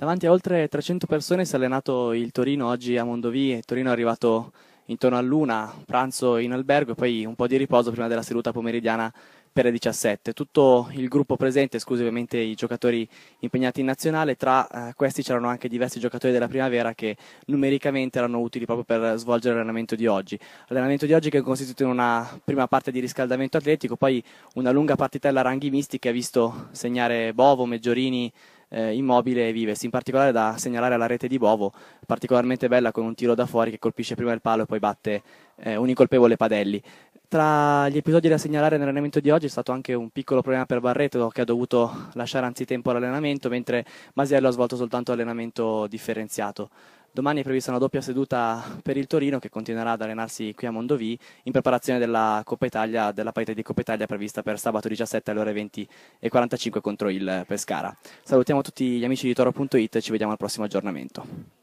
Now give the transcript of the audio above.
Davanti a oltre 300 persone si è allenato il Torino oggi a Mondovì Torino è arrivato intorno all'una, pranzo in albergo e poi un po' di riposo prima della seduta pomeridiana per le 17. Tutto il gruppo presente, scusi ovviamente i giocatori impegnati in nazionale, tra eh, questi c'erano anche diversi giocatori della primavera che numericamente erano utili proprio per svolgere l'allenamento di oggi. L'allenamento di oggi che è consistito in una prima parte di riscaldamento atletico, poi una lunga partitella a ranghi misti che ha visto segnare Bovo, Meggiorini, eh, immobile e Vives, in particolare da segnalare alla rete di Bovo, particolarmente bella con un tiro da fuori che colpisce prima il palo e poi batte eh, un incolpevole Padelli. Tra gli episodi da segnalare nell'allenamento di oggi è stato anche un piccolo problema per Barreto che ha dovuto lasciare anzitempo l'allenamento, mentre Masiello ha svolto soltanto allenamento differenziato. Domani è prevista una doppia seduta per il Torino che continuerà ad allenarsi qui a Mondovì in preparazione della Coppa Italia, della parità di Coppa Italia prevista per sabato 17 alle ore 20 e 45 contro il Pescara. Salutiamo tutti gli amici di Toro.it e ci vediamo al prossimo aggiornamento.